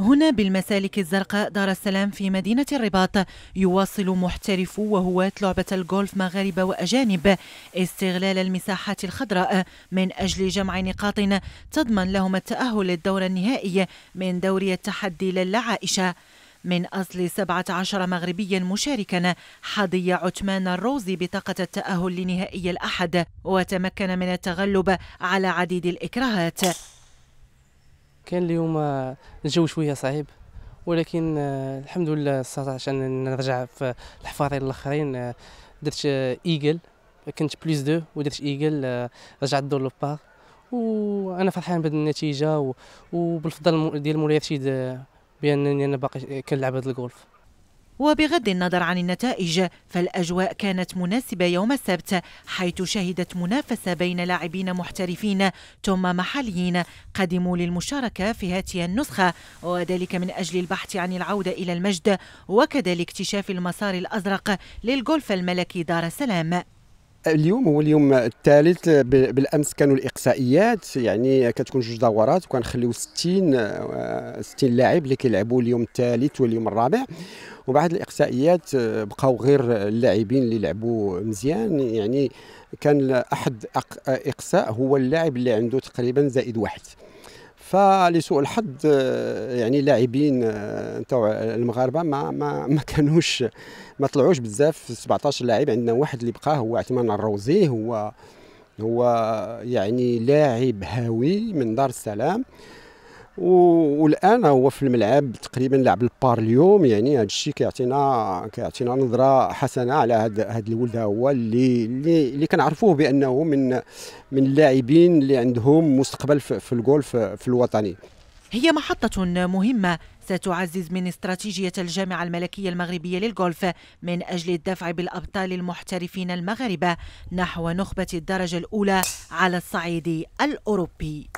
هنا بالمسالك الزرقاء دار السلام في مدينة الرباط يواصل محترفو وهواة لعبة الجولف مغاربة وأجانب استغلال المساحات الخضراء من أجل جمع نقاط تضمن لهم التأهل للدور النهائي من دوري التحدي للعائشة من أصل 17 مغربيا مشاركا حظي عثمان الروزي بطاقة التأهل لنهائي الأحد وتمكن من التغلب على عديد الإكراهات كان اليوم آه، الجو شويه صعيب ولكن آه، الحمد لله استطعت ان نرجع في الحفاظين الاخرين آه، درت ايجل كنت بليس دو ودرت ايجل رجعت دور لو بار وانا فرحان بهذه النتيجه وبالفضل ديال مولاي رشيد بانني انا باقي كنلعب هذا الجولف وبغض النظر عن النتائج فالأجواء كانت مناسبة يوم السبت حيث شهدت منافسة بين لاعبين محترفين ثم محليين قدموا للمشاركة في هذه النسخة وذلك من أجل البحث عن العودة إلى المجد وكذلك اكتشاف المسار الأزرق للغولف الملكي دار السلام اليوم هو اليوم الثالث بالامس كانوا الاقصائيات يعني كتكون جوج دورات وكنخليو 60 60 آه، لاعب اللي كيلعبوا اليوم الثالث واليوم الرابع وبعد الاقصائيات آه، بقاو غير اللاعبين اللي لعبوا مزيان يعني كان احد آه، اقصاء هو اللاعب اللي عنده تقريبا زائد واحد فلسوء الحظ آه، يعني اللاعبين آه، نتاع المغاربه ما ما ما كانوش ما طلعوش بزاف 17 لاعب عندنا واحد اللي بقى هو عثمان الروزي هو هو يعني لاعب هاوي من دار السلام والان هو في الملعب تقريبا لعب البار اليوم يعني هذا الشيء كيعطينا كيعطينا نظره حسنه على هذا هذا الولد هو اللي اللي, اللي كنعرفوه بانه من من اللاعبين اللي عندهم مستقبل في الجولف في الوطني هي محطة مهمة ستعزز من استراتيجية الجامعة الملكية المغربية للغولف من أجل الدفع بالأبطال المحترفين المغاربة نحو نخبة الدرجة الأولى على الصعيد الأوروبي